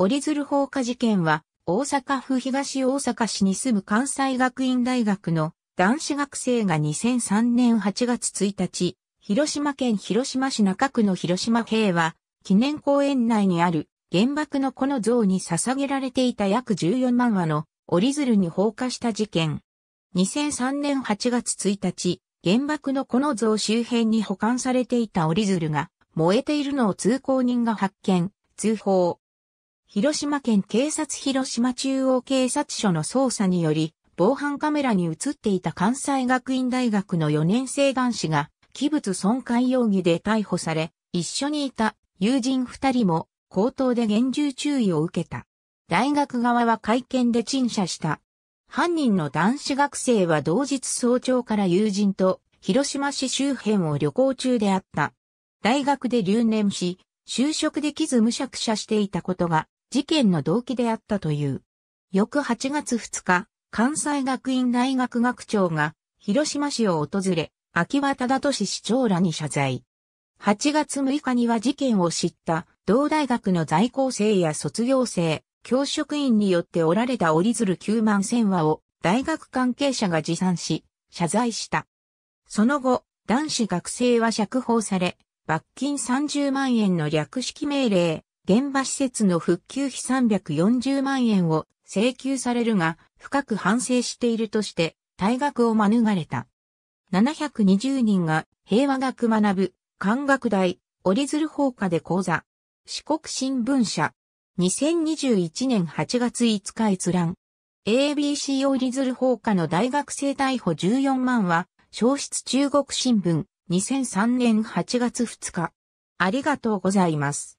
折り鶴放火事件は、大阪府東大阪市に住む関西学院大学の男子学生が2003年8月1日、広島県広島市中区の広島平和記念公園内にある原爆のこの像に捧げられていた約14万羽の折り鶴に放火した事件。2003年8月1日、原爆のこの像周辺に保管されていた折り鶴が燃えているのを通行人が発見、通報。広島県警察広島中央警察署の捜査により、防犯カメラに映っていた関西学院大学の4年生男子が、器物損壊容疑で逮捕され、一緒にいた友人2人も口頭で厳重注意を受けた。大学側は会見で陳謝した。犯人の男子学生は同日早朝から友人と広島市周辺を旅行中であった。大学で留年し、就職できずむしゃくしゃしていたことが事件の動機であったという。翌8月2日、関西学院大学学長が広島市を訪れ、秋葉忠俊市長らに謝罪。8月6日には事件を知った同大学の在校生や卒業生、教職員によって折られた折り鶴9万千話を大学関係者が持参し、謝罪した。その後、男子学生は釈放され、罰金30万円の略式命令、現場施設の復旧費340万円を請求されるが、深く反省しているとして、退学を免れた。720人が平和学学ぶ、漢学大、折鶴放課で講座。四国新聞社。2021年8月5日閲覧。ABC 折鶴放課の大学生逮捕14万は、消失中国新聞。2003年8月2日。ありがとうございます。